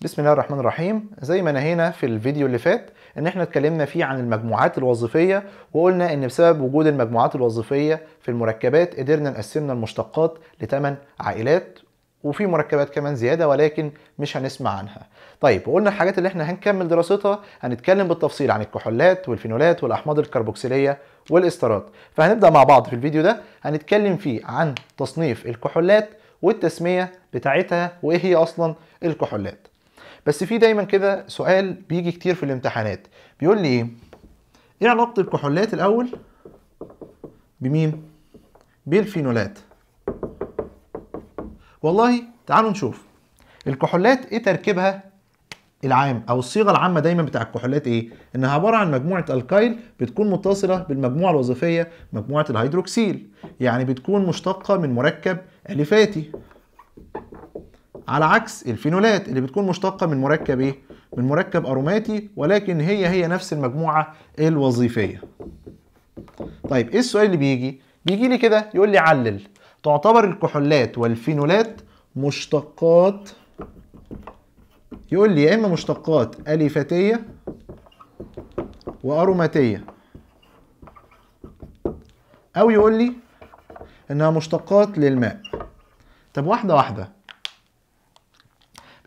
بسم الله الرحمن الرحيم زي ما نهينا في الفيديو اللي فات ان احنا اتكلمنا فيه عن المجموعات الوظيفية وقلنا ان بسبب وجود المجموعات الوظيفية في المركبات قدرنا نقسمنا المشتقات لثمان عائلات وفي مركبات كمان زياده ولكن مش هنسمع عنها. طيب وقلنا الحاجات اللي احنا هنكمل دراستها هنتكلم بالتفصيل عن الكحولات والفينولات والاحماض الكربوكسيليه والاسترات. فهنبدا مع بعض في الفيديو ده هنتكلم فيه عن تصنيف الكحولات والتسميه بتاعتها وايه هي اصلا الكحولات. بس في دايما كده سؤال بيجي كتير في الامتحانات بيقول لي ايه ايه علاقه الكحولات الاول بمين بالفينولات والله تعالوا نشوف الكحولات ايه تركيبها العام او الصيغه العامه دايما بتاع الكحولات ايه انها عباره عن مجموعه الكايل بتكون متصله بالمجموعه الوظيفيه مجموعه الهيدروكسيل يعني بتكون مشتقه من مركب الفاتي على عكس الفينولات اللي بتكون مشتقه من مركب ايه؟ من مركب اروماتي ولكن هي هي نفس المجموعه الوظيفيه. طيب ايه السؤال اللي بيجي؟ بيجي لي كده يقول لي علل تعتبر الكحولات والفينولات مشتقات يقول لي يا اما مشتقات اليفاتيه واروماتيه او يقول لي انها مشتقات للماء. طب واحده واحده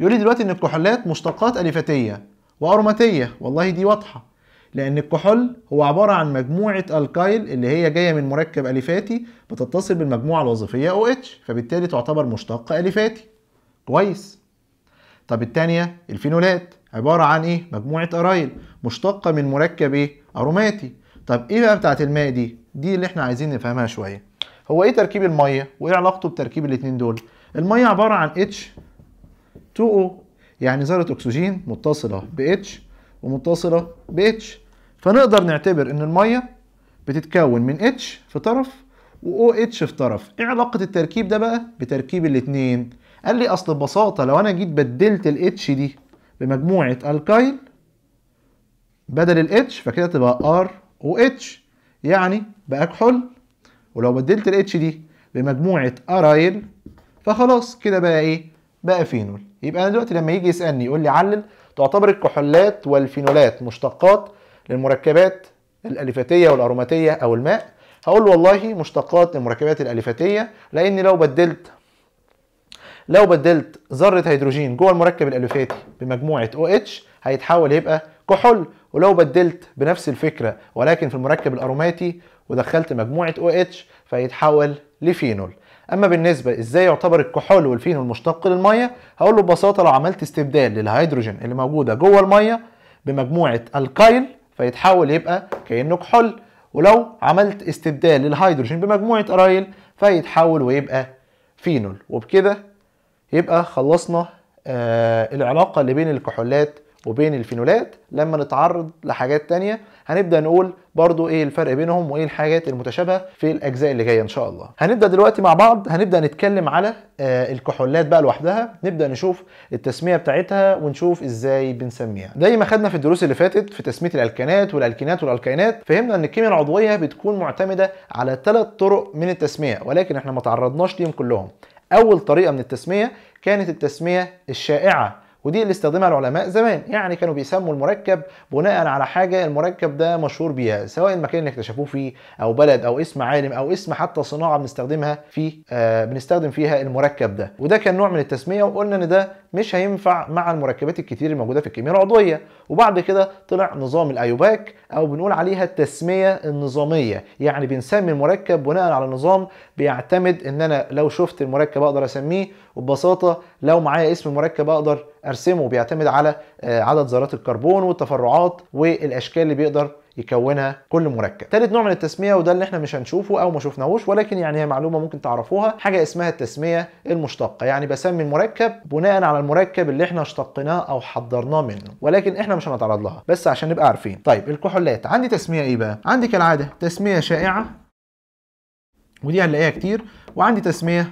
يقول لي دلوقتي ان الكحولات مشتقات اليفاتيه واروماتيه والله دي واضحه لان الكحول هو عباره عن مجموعه الكايل اللي هي جايه من مركب اليفاتي بتتصل بالمجموعه الوظيفيه او اتش فبالتالي تعتبر مشتق اليفاتي كويس طب الثانيه الفينولات عباره عن ايه مجموعه ارايل مشتقه من مركب ايه اروماتي طب ايه بقى بتاعه الماء دي دي اللي احنا عايزين نفهمها شويه هو ايه تركيب الميه وايه علاقته بتركيب الاثنين دول الميه عباره عن اتش 2O يعني ذرة أكسجين متصلة ب H ومتصلة ب H فنقدر نعتبر إن المية بتتكون من H في طرف و OH في طرف إيه علاقة التركيب ده بقى بتركيب الاتنين؟ قال لي أصل ببساطة لو أنا جيت بدلت ال H دي بمجموعة الكايل بدل ال H فكده تبقى R H يعني بقى كحول ولو بدلت ال H دي بمجموعة أرايل فخلاص كده بقى إيه بقى فينول يبقى انا دلوقتي لما يجي يسالني يقول لي علل تعتبر الكحولات والفينولات مشتقات للمركبات الاليفاتيه والاروماتيه او الماء هقول له والله مشتقات للمركبات الاليفاتيه لان لو بدلت لو بدلت ذره هيدروجين جوه المركب الاليفاتي بمجموعه او اتش هيتحول يبقى كحول ولو بدلت بنفس الفكره ولكن في المركب الاروماتي ودخلت مجموعه او اتش فيتحول لفينول اما بالنسبه ازاي يعتبر الكحول والفينول مشتق للميه هقول له ببساطه لو عملت استبدال للهيدروجين اللي موجوده جوه الميه بمجموعه الكايل فيتحول يبقى كانه كحول ولو عملت استبدال للهيدروجين بمجموعه ارايل فيتحول ويبقى فينول وبكده يبقى خلصنا آه العلاقه اللي بين الكحولات وبين الفينولات لما نتعرض لحاجات تانية هنبدا نقول برضو ايه الفرق بينهم وايه الحاجات المتشابهه في الاجزاء اللي جايه ان شاء الله هنبدا دلوقتي مع بعض هنبدا نتكلم على آه، الكحولات بقى لوحدها نبدا نشوف التسميه بتاعتها ونشوف ازاي بنسميها زي ما خدنا في الدروس اللي فاتت في تسميه الالكانات والالكينات والالكينات فهمنا ان الكيمياء العضويه بتكون معتمده على ثلاث طرق من التسميه ولكن احنا ما تعرضناش ليهم كلهم اول طريقه من التسميه كانت التسميه الشائعه ودي اللي استخدمها العلماء زمان يعني كانوا بيسموا المركب بناء على حاجه المركب ده مشهور بيها سواء المكان اللي اكتشفوه فيه او بلد او اسم عالم او اسم حتى صناعه بنستخدمها في آه بنستخدم فيها المركب ده وده كان نوع من التسميه وقلنا ان ده مش هينفع مع المركبات الكتير الموجوده في الكيمياء العضويه وبعد كده طلع نظام الايوباك او بنقول عليها التسميه النظاميه يعني بنسمي المركب بناء على نظام بيعتمد ان انا لو شفت المركب اقدر اسميه وببساطه لو معايا اسم المركب اقدر ارسمه بيعتمد على آه، عدد ذرات الكربون والتفرعات والاشكال اللي بيقدر يكونها كل مركب. ثالث نوع من التسميه وده اللي احنا مش هنشوفه او ما شفناهوش ولكن يعني هي معلومه ممكن تعرفوها حاجه اسمها التسميه المشتقه، يعني بسمي المركب بناء على المركب اللي احنا اشتقناه او حضرناه منه، ولكن احنا مش هنتعرض لها بس عشان نبقى عارفين. طيب الكحولات عندي تسميه ايه بقى؟ عندي كالعاده تسميه شائعه ودي هنلاقيها كتير وعندي تسميه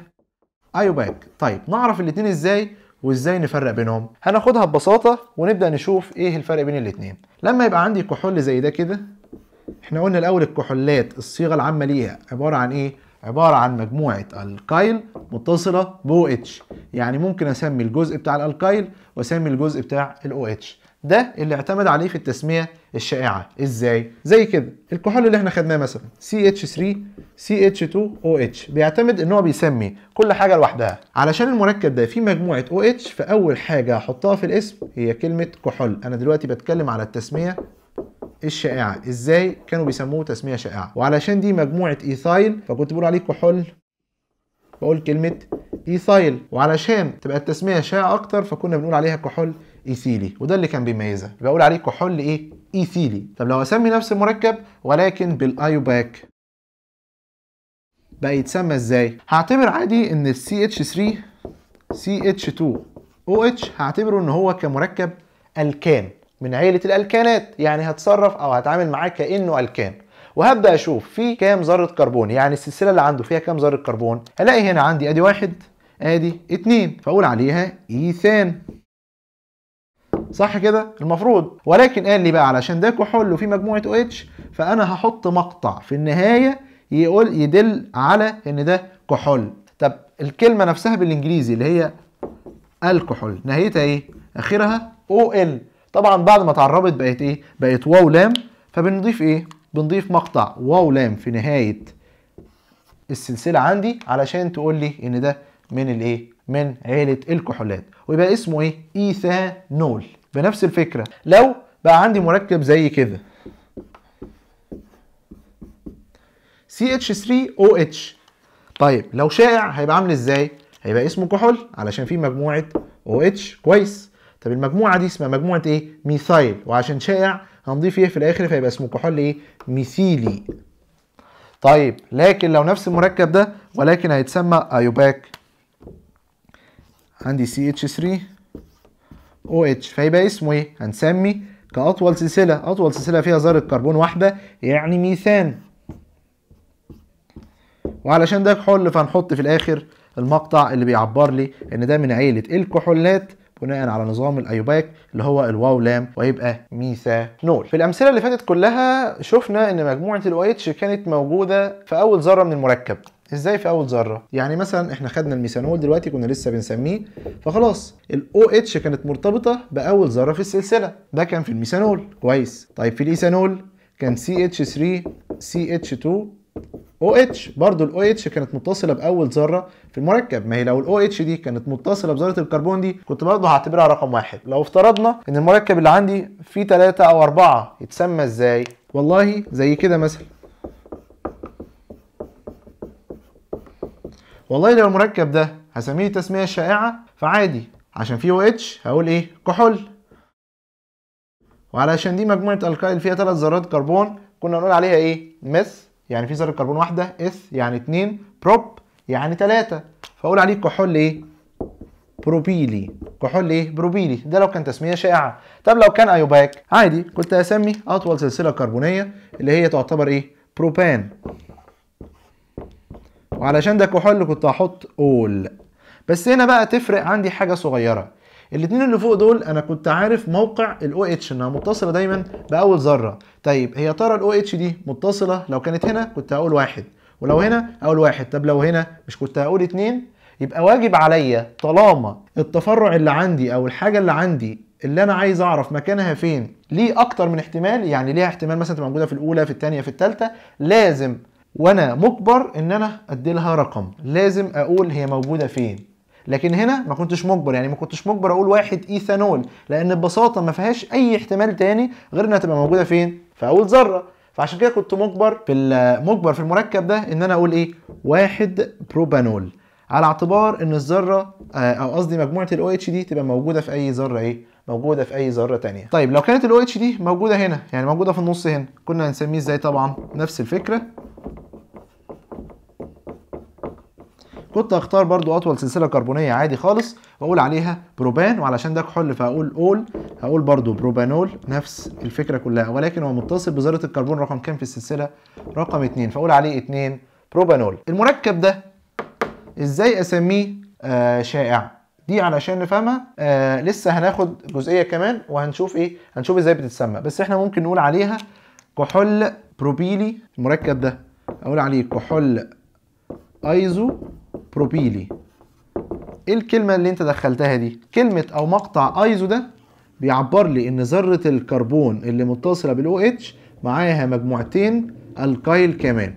ايوباك. طيب نعرف الاثنين ازاي وازاي نفرق بينهم هناخدها ببساطه ونبدا نشوف ايه الفرق بين الاثنين لما يبقى عندي كحول زي ده كده احنا قلنا الاول الكحولات الصيغه العامه ليها عباره عن ايه عباره عن مجموعه الكايل متصله بو اتش يعني ممكن اسمي الجزء بتاع الالكايل واسمي الجزء بتاع الاو اتش ده اللي اعتمد عليه في التسميه الشائعه ازاي زي كده الكحول اللي احنا خدناه مثلا CH3 CH2OH بيعتمد ان هو بيسمي كل حاجه لوحدها علشان المركب ده فيه مجموعه OH فاول حاجه هحطها في الاسم هي كلمه كحول انا دلوقتي بتكلم على التسميه الشائعه ازاي كانوا بيسموه تسميه شائعه وعلشان دي مجموعه ايثايل فكنت بقول عليه كحول بقول كلمه ايثايل وعلشان تبقى التسميه شائعه اكتر فكنا بنقول عليها كحول ايثيلي وده اللي كان بيميزها بقول عليه كحول ايه ايثيلي طب لو اسمي نفس المركب ولكن بالايوباك بقى يتسمى ازاي هعتبر عادي ان السي اتش 3 سي اتش 2 او اتش هعتبره ان هو كمركب الكان من عيله الالكانات يعني هتصرف او هتعامل معاه كانه الكان وهبدا اشوف في كام ذره كربون يعني السلسله اللي عنده فيها كام ذره كربون هلاقي هنا عندي ادي واحد ادي اتنين فاقول عليها ايثان صح كده المفروض ولكن قال لي بقى علشان ده كحول وفي مجموعه او اتش فانا هحط مقطع في النهايه يقول يدل على ان ده كحول طب الكلمه نفسها بالانجليزي اللي هي الكحول نهايتها ايه اخرها او ال طبعا بعد ما اتعربت بقت ايه بقت واو لام فبنضيف ايه بنضيف مقطع واو لام في نهايه السلسله عندي علشان تقول لي ان ده من الايه من عيله الكحولات ويبقى اسمه ايه ايثانول بنفس الفكره لو بقى عندي مركب زي كده CH3OH طيب لو شائع هيبقى عامل ازاي؟ هيبقى اسمه كحول علشان فيه مجموعه OH كويس طب المجموعه دي اسمها مجموعه ايه؟ ميثايل وعشان شائع هنضيف ايه في الاخر فيبقى اسمه كحول ايه؟ ميثيلي طيب لكن لو نفس المركب ده ولكن هيتسمى ايوباك عندي CH3 او اتش اسمه ايه هنسمي كاطول سلسله اطول سلسله فيها ذره كربون واحده يعني ميثان وعلشان ده كحول فهنحط في الاخر المقطع اللي بيعبر لي ان ده من عيله الكحولات بناء على نظام الايوباك اللي هو الواو لام ويبقى ميثانول في الامثله اللي فاتت كلها شفنا ان مجموعه الاو OH كانت موجوده في اول ذره من المركب ازاي في اول ذره يعني مثلا احنا خدنا الميثانول دلوقتي كنا لسه بنسميه فخلاص الاو اتش كانت مرتبطه باول ذره في السلسله ده كان في الميثانول كويس طيب في الايثانول كان سي اتش 3 سي اتش 2 او اتش برضه الاو اتش كانت متصله باول ذره في المركب ما هي لو الاو اتش دي كانت متصله بذره الكربون دي كنت برضه هعتبرها رقم واحد لو افترضنا ان المركب اللي عندي فيه ثلاثة او أربعة يتسمى ازاي والله زي كده مثلا والله لو المركب ده هسميه تسمية شائعة فعادي عشان فيه OH هقول ايه كحول وعلشان دي مجموعة الكايل فيها ثلاث ذرات كربون كنا نقول عليها ايه مس يعني في ذرة كربون واحدة اس يعني اتنين بروب يعني تلاتة فاقول عليه كحول ايه بروبيلي كحول ايه بروبيلي ده لو كان تسميه شائعه طب لو كان ايوباك عادي كنت هسمي اطول سلسله كربونيه اللي هي تعتبر ايه بروبان وعلشان ده كحول كنت هحط اول بس هنا بقى تفرق عندي حاجه صغيره الاثنين اللي فوق دول انا كنت عارف موقع الاو اتش انها متصله دايما باول ذره طيب هي ترى الاو اتش دي متصله لو كانت هنا كنت هقول واحد ولو هنا اقول واحد طب لو هنا مش كنت هقول اتنين يبقى واجب عليا طالما التفرع اللي عندي او الحاجه اللي عندي اللي انا عايز اعرف مكانها فين ليه اكتر من احتمال يعني ليها احتمال مثلا تبقى موجوده في الاولى في الثانيه في الثالثه لازم وانا مجبر ان انا ادي لها رقم لازم اقول هي موجوده فين لكن هنا ما كنتش مجبر يعني ما كنتش مجبر اقول واحد ايثانول لان ببساطه ما فيهاش اي احتمال تاني غير انها تبقى موجوده فين في اول ذره فعشان كده كنت مجبر في مجبر في المركب ده ان انا اقول ايه واحد بروبانول على اعتبار ان الذره آه، او قصدي مجموعه الاو اتش دي تبقى موجوده في اي ذره ايه موجوده في اي ذره ثانيه طيب لو كانت الاو اتش دي موجوده هنا يعني موجوده في النص هنا كنا هنسميه ازاي طبعا نفس الفكره كنت هختار برضو اطول سلسله كربونيه عادي خالص واقول عليها بروبان وعلشان ده كحول فهقول اول هقول برضو بروبانول نفس الفكره كلها ولكن هو متصل بذره الكربون رقم كام في السلسله رقم 2 فاقول عليه 2 بروبانول المركب ده ازاي اسميه آه شائع دي علشان نفهمها آه لسه هناخد جزئيه كمان وهنشوف ايه هنشوف ازاي بتتسمى بس احنا ممكن نقول عليها كحول بروبيلي المركب ده اقول عليه كحول ايزو بروبيلي ايه الكلمه اللي انت دخلتها دي كلمه او مقطع ايزو ده بيعبر لي ان ذره الكربون اللي متصله بالاو اتش معاها مجموعتين الكايل كمان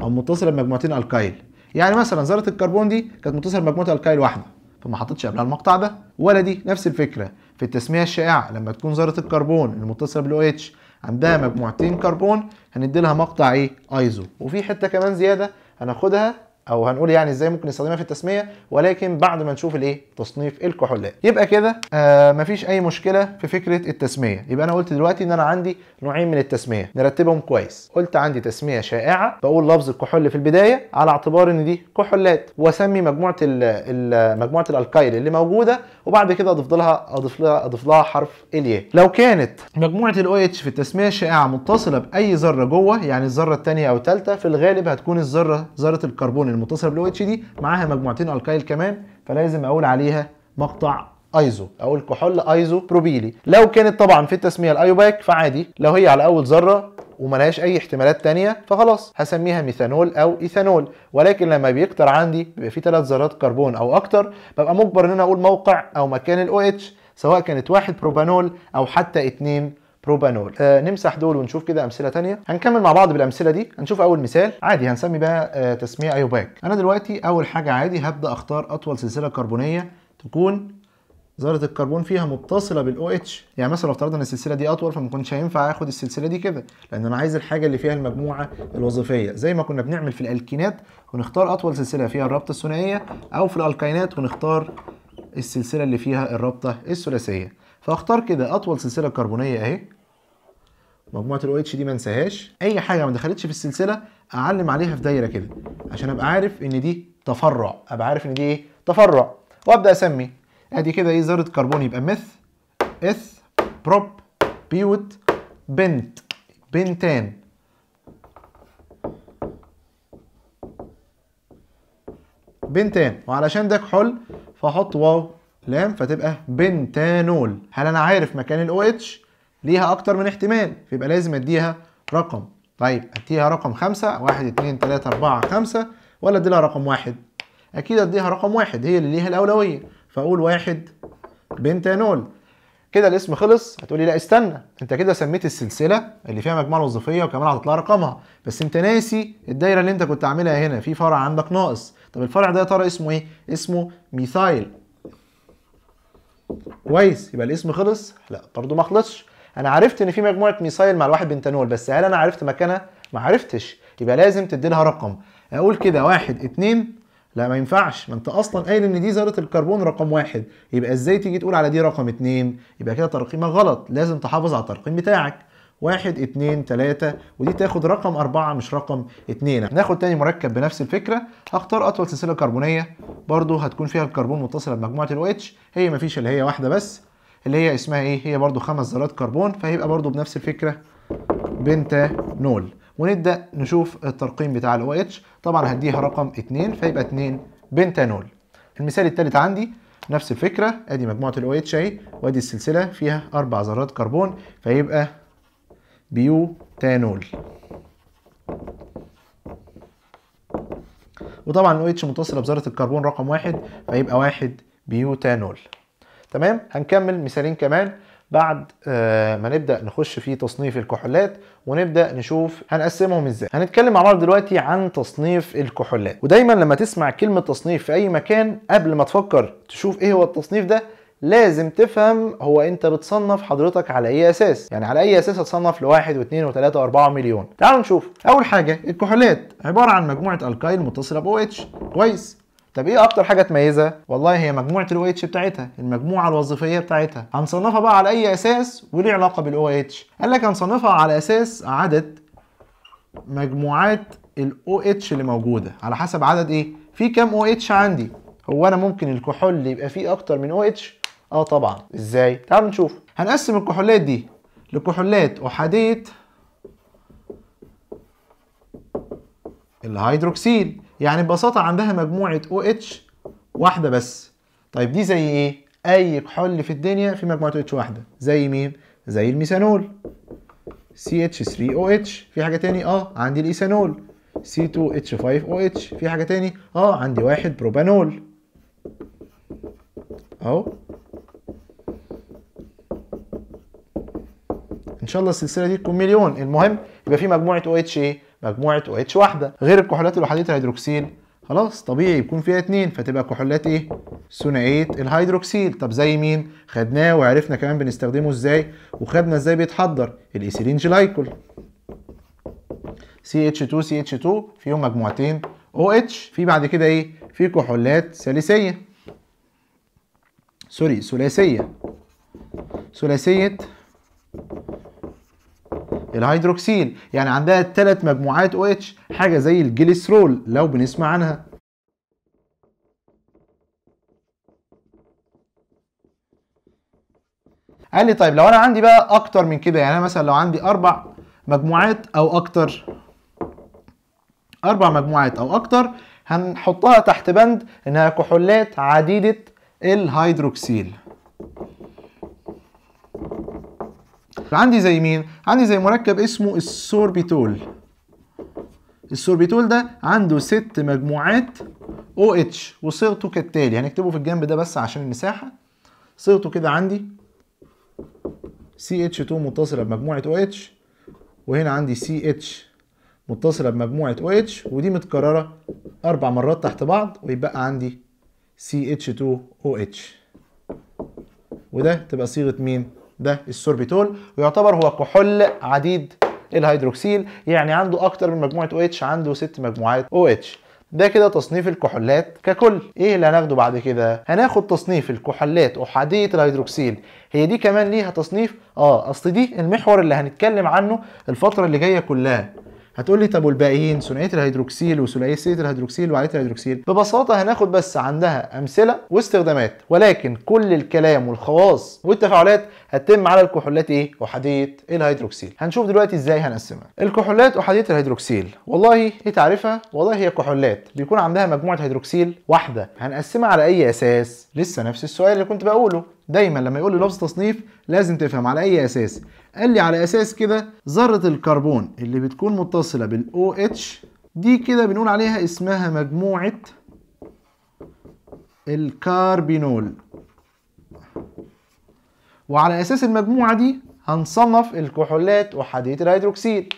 او متصله بمجموعتين الكايل يعني مثلا ذره الكربون دي كانت متصله بمجموعه الكايل واحده فما حطيتش قبلها المقطع ده ولا دي نفس الفكره في التسميه الشائعه لما تكون ذره الكربون المتصله بالاو اتش عندها مجموعتين كربون هندي لها مقطع ايه ايزو وفي حته كمان زياده هناخدها او هنقول يعني ازاي ممكن نستخدمها في التسميه ولكن بعد ما نشوف الايه تصنيف الكحولات يبقى كده آه مفيش اي مشكله في فكره التسميه يبقى انا قلت دلوقتي ان انا عندي نوعين من التسميه نرتبهم كويس قلت عندي تسميه شائعه بقول لفظ الكحول في البدايه على اعتبار ان دي كحولات واسمي مجموعه ال ال مجموعه الالكايل اللي موجوده وبعد كده اضيف لها اضيف لها اضيف لها حرف الياء لو كانت مجموعه الاو اتش في التسميه الشائعه متصله باي ذره جوه يعني الذره الثانيه او الثالثه في الغالب هتكون الذره ذره الكربون المتصله بالاو اتش دي معاها مجموعتين الكايل كمان فلازم اقول عليها مقطع ايزو او الكحول ايزو بروبيلي لو كانت طبعا في التسميه الايوباك فعادي لو هي على اول ذره وملهاش اي احتمالات تانية فخلاص هسميها ميثانول او ايثانول ولكن لما بيكتر عندي بيبقى فيه ثلاث ذرات كربون او اكتر ببقى مجبر ان انا اقول موقع او مكان الاو OH اتش سواء كانت واحد بروبانول او حتى اتنين بروبانول آه نمسح دول ونشوف كده امثله ثانيه هنكمل مع بعض بالامثله دي هنشوف اول مثال عادي هنسمي بقى آه تسميه ايوباك انا دلوقتي اول حاجه عادي هبدا اختار اطول سلسله كربونيه تكون ذره الكربون فيها متصله بالاو اتش يعني مثلا لو افترضنا ان السلسله دي اطول فما كنتش هينفع اخد السلسله دي كده لان انا عايز الحاجه اللي فيها المجموعه الوظيفيه زي ما كنا بنعمل في الالكينات ونختار اطول سلسله فيها الرابطه الثنائيه او في الالكينات ونختار السلسله اللي فيها الرابطه الثلاثيه فاختار كده اطول سلسله كربونيه اهي مجموعه الاو اتش دي ما انساهاش اي حاجه ما دخلتش في السلسله اعلم عليها في دايره كده عشان ابقى عارف ان دي تفرع ابقى عارف ان دي ايه تفرع وابدا اسمي ادي كده ايه ذره كربون يبقى ميث اث بروب بيوت بنت بنتان بنتان وعلشان ده كحول فاحط واو لام فتبقى بنتانول هل انا عارف مكان الاو اتش ليها اكتر من احتمال فيبقى لازم اديها رقم طيب اديها رقم خمسة واحد اتنين تلاتة اربعة خمسة ولا اديلها رقم واحد اكيد اديها رقم واحد هي اللي ليها الاولوية فاقول واحد بنتانول كده الاسم خلص هتقولي لا استنى انت كده سميت السلسله اللي فيها مجموعه وظيفيه وكمان هتطلع رقمها بس انت ناسي الدايره اللي انت كنت عاملها هنا في فرع عندك ناقص طب الفرع ده يا ترى اسمه ايه اسمه ميثايل كويس يبقى الاسم خلص لا برضه ما خلصش انا عرفت ان في مجموعه ميثايل مع الواحد بنتانول بس هل انا عرفت مكانها ما عرفتش يبقى لازم تدي لها رقم اقول كده واحد اتنين لا ما ينفعش ما انت اصلا قايل ان دي ذره الكربون رقم واحد يبقى ازاي تيجي تقول على دي رقم اتنين يبقى كده ترقيمك غلط لازم تحافظ على الترقيم بتاعك واحد اتنين تلاتة ودي تاخد رقم أربعة مش رقم اتنين ناخد تاني مركب بنفس الفكرة هختار أطول سلسلة كربونية برضو هتكون فيها الكربون متصلة بمجموعة ال OH هي مفيش اللي هي واحدة بس اللي هي اسمها ايه هي برضو خمس ذرات كربون فهيبقى برضو بنفس الفكرة بنتانول ونبدأ نشوف الترقيم بتاع الاو OH طبعا هديها رقم اتنين فيبقى اتنين بنتانول المثال التالت عندي نفس الفكرة ادي مجموعة الاو OH اهي وادي السلسلة فيها أربع ذرات كربون فيبقى بيوتانول وطبعا الاو اتش متصله بذره الكربون رقم واحد فيبقى واحد بيوتانول تمام هنكمل مثالين كمان بعد آه، ما نبدا نخش في تصنيف الكحولات ونبدا نشوف هنقسمهم ازاي هنتكلم مع بعض دلوقتي عن تصنيف الكحولات ودايما لما تسمع كلمه تصنيف في اي مكان قبل ما تفكر تشوف ايه هو التصنيف ده لازم تفهم هو انت بتصنف حضرتك على اي اساس يعني على اي اساس هتصنف لواحد واثنين وثلاثة واربعة مليون تعالوا نشوف اول حاجة الكحولات عبارة عن مجموعة الكايل متصلة بو اتش كويس طب ايه اكتر حاجه تميزها والله هي مجموعه الاو اتش بتاعتها المجموعه الوظيفيه بتاعتها هنصنفها بقى على اي اساس وليه علاقه بالاو اتش قال لك هنصنفها على اساس عدد مجموعات الاو اتش اللي موجوده على حسب عدد ايه في كام او اتش عندي هو انا ممكن الكحول يبقى فيه اكتر من او اتش اه طبعا ازاي تعالوا نشوف هنقسم الكحولات دي لكحولات احاديه الهيدروكسيل يعني ببساطه عندها مجموعه او اتش واحده بس طيب دي زي ايه اي كحول في الدنيا في مجموعه اتش واحده زي مين زي الميثانول CH3OH في حاجه تاني اه عندي الايثانول C2H5OH في حاجه تاني اه عندي واحد بروبانول اهو شاء الله السلسله دي تكون مليون المهم يبقى في مجموعه او اتش ايه مجموعه او اتش واحده غير الكحولات الوحيده الهيدروكسيل خلاص طبيعي يكون فيها اتنين فتبقى كحولات ايه ثنائيه الهيدروكسيل طب زي مين خدناه وعرفنا كمان بنستخدمه ازاي وخدنا ازاي بيتحضر الايثيلين جلايكول CH2 CH2 فيهم مجموعتين OH في بعد كده ايه في كحولات ثلاثيه سوري ثلاثيه ثلاثيه الهيدروكسيل يعني عندها ثلاث مجموعات او اتش حاجه زي الجليسرول لو بنسمع عنها قال لي طيب لو انا عندي بقى اكتر من كده يعني انا مثلا لو عندي اربع مجموعات او اكتر اربع مجموعات او اكتر هنحطها تحت بند انها كحولات عديده الهيدروكسيل فعندي زي مين عندي زي مركب اسمه السوربيتول السوربيتول ده عنده ست مجموعات او اتش وصيغته كالتالي هنكتبه في الجنب ده بس عشان المساحه صيغته كده عندي سي اتش 2 متصله بمجموعه او اتش وهنا عندي سي اتش متصله بمجموعه او اتش ودي متكرره اربع مرات تحت بعض ويبقى عندي سي اتش 2 او اتش وده تبقى صيغه مين ده السوربيتول ويعتبر هو كحول عديد الهيدروكسيل يعني عنده اكتر من مجموعه او OH عنده ست مجموعات او OH ده كده تصنيف الكحولات ككل ايه اللي هناخده بعد كده هناخد تصنيف الكحولات احاديه الهيدروكسيل هي دي كمان ليها تصنيف اه اصل دي المحور اللي هنتكلم عنه الفتره اللي جايه كلها هتقول لي طب والباقيين ثنائيه الهيدروكسيل وثنائيه الهيدروكسيل وعاليه الهيدروكسيل ببساطه هناخد بس عندها امثله واستخدامات ولكن كل الكلام والخواص والتفاعلات هتتم على الكحولات ايه احاديه الهيدروكسيل هنشوف دلوقتي ازاي هنقسمها الكحولات احاديه الهيدروكسيل والله ايه تعريفها والله هي كحولات بيكون عندها مجموعه هيدروكسيل واحده هنقسمها على اي اساس لسه نفس السؤال اللي كنت بقوله دايما لما يقول لي لفظ تصنيف لازم تفهم على اي اساس قال لي على اساس كده ذره الكربون اللي بتكون متصله بالاو اتش دي كده بنقول عليها اسمها مجموعه الكاربينول وعلى اساس المجموعه دي هنصنف الكحولات احاديه الهيدروكسيد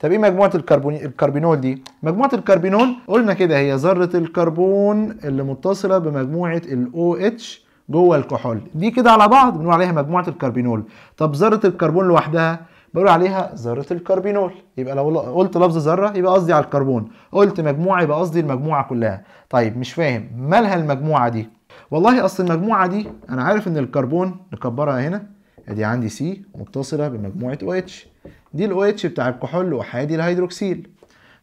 طب ايه مجموعه الكربون الكربينول دي مجموعه الكربينول قلنا كده هي ذره الكربون اللي متصله بمجموعه الاو اتش جوه الكحول دي كده على بعض بنقول عليها مجموعه الكربينول طب ذره الكربون لوحدها بقول عليها ذره الكربينول يبقى لو قلت لفظ ذره يبقى قصدي على الكربون قلت مجموعه يبقى قصدي المجموعه كلها طيب مش فاهم مالها المجموعه دي والله اصل المجموعه دي انا عارف ان الكربون نكبرها هنا ادي عندي سي متصله بمجموعه او اتش دي الاو اتش بتاع الكحول واحادي الهيدروكسيل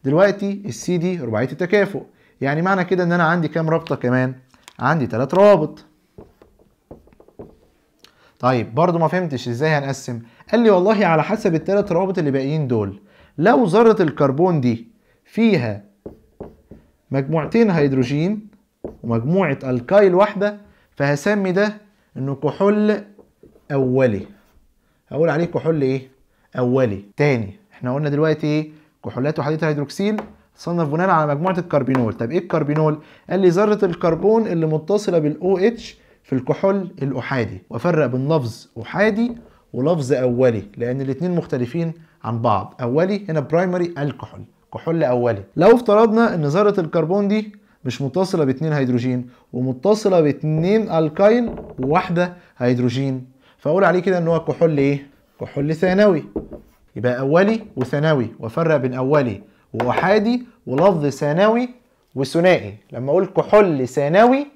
دلوقتي السي دي رباعيه التكافؤ يعني معنى كده ان انا عندي كام رابطه كمان عندي ثلاث روابط طيب برضو ما فهمتش ازاي هنقسم قال لي والله على حسب الثلاث روابط اللي باقيين دول لو ذره الكربون دي فيها مجموعتين هيدروجين ومجموعه الكايل واحده فهسمي ده انه كحول اولي هقول عليه كحول ايه اولي تاني احنا قلنا دلوقتي ايه كحولات وحديد الهيدروكسيل صنف بناء على مجموعه الكربينول طب ايه الكربينول قال لي ذره الكربون اللي متصله بالاو OH اتش في الكحول الأحادي وأفرق بين لفظ أحادي ولفظ أولي لأن الاتنين مختلفين عن بعض أولي هنا برايمري الكحول كحول أولي لو افترضنا أن ذرة الكربون دي مش متصلة باتنين هيدروجين ومتصلة باتنين الكاين وواحدة هيدروجين فأقول عليه كده إن هو كحول إيه؟ كحول ثانوي يبقى أولي وثانوي وأفرق بين أولي وأحادي ولفظ ثانوي وثنائي لما أقول كحول ثانوي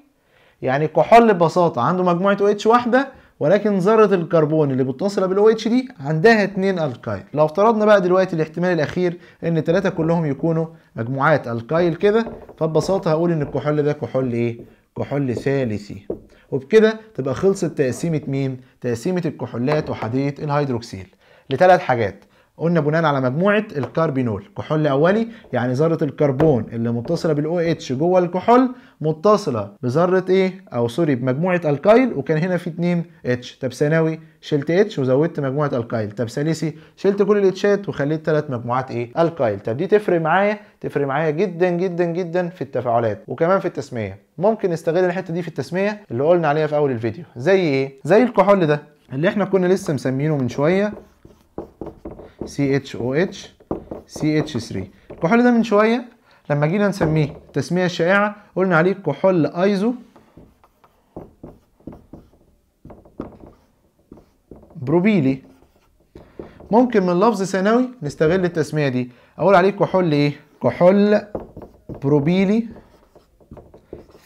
يعني كحول ببساطه عنده مجموعه او اتش واحده ولكن ذره الكربون اللي متصله بالاو اتش دي عندها اتنين الكايل لو افترضنا بقى دلوقتي الاحتمال الاخير ان التلاتة كلهم يكونوا مجموعات الكايل كده فببساطه هقول ان الكحول ده كحول ايه كحول ثالثي وبكده تبقى خلصت تقسيمه مين تقسيمه الكحولات وحديده الهيدروكسيل لثلاث حاجات قلنا بناء على مجموعه الكربينول كحول اولي يعني ذره الكربون اللي متصله بالاو اتش جوه الكحول متصله بذره ايه او سوري بمجموعه الكايل وكان هنا في 2 اتش طب ثانوي شلت اتش وزودت مجموعه الكايل طب ثالثي شلت كل الاتشات وخليت ثلاث مجموعات ايه الكايل طب دي تفرق معايا تفرق معايا جدا جدا جدا في التفاعلات وكمان في التسميه ممكن نستغل الحته دي في التسميه اللي قلنا عليها في اول الفيديو زي ايه زي الكحول ده اللي احنا كنا لسه مسمينه من شويه سي اتش او اتش سي اتش 3 الكحول ده من شويه لما جينا نسميه التسميه الشائعه قلنا عليه كحول ايزو بروبيلي ممكن من لفظ ثانوي نستغل التسميه دي اقول عليه كحول ايه كحول بروبيلي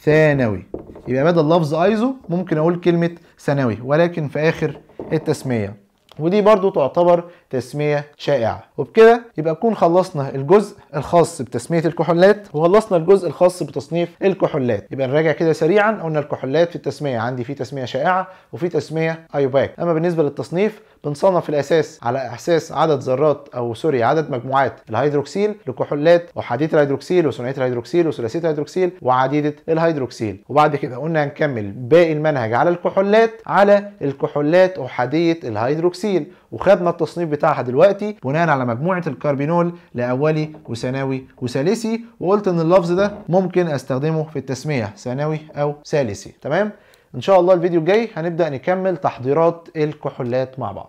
ثانوي يبقى بدل لفظ ايزو ممكن اقول كلمه ثانوي ولكن في اخر التسميه ودي برضو تعتبر تسمية شائعة وبكده يبقى نكون خلصنا الجزء الخاص بتسمية الكحولات وخلصنا الجزء الخاص بتصنيف الكحولات يبقى نراجع كده سريعا قلنا الكحولات في التسمية عندي في تسمية شائعة وفي تسمية ايوباك اما بالنسبة للتصنيف بنصنف الاساس على احساس عدد ذرات او سوري عدد مجموعات الهيدروكسيل لكحولات احاديه الهيدروكسيل وثنائيه الهيدروكسيل وثلاثيه الهيدروكسيل وعديده الهيدروكسيل وبعد كده قلنا هنكمل باقي المنهج على الكحولات على الكحولات احاديه الهيدروكسيل وخدنا التصنيف بتاعها دلوقتي بناء على مجموعه الكربينول لاولي وثانوي وثالثي وقلت ان اللفظ ده ممكن استخدمه في التسميه ثانوي او ثالثي تمام ان شاء الله الفيديو الجاي هنبدا نكمل تحضيرات الكحولات مع بعض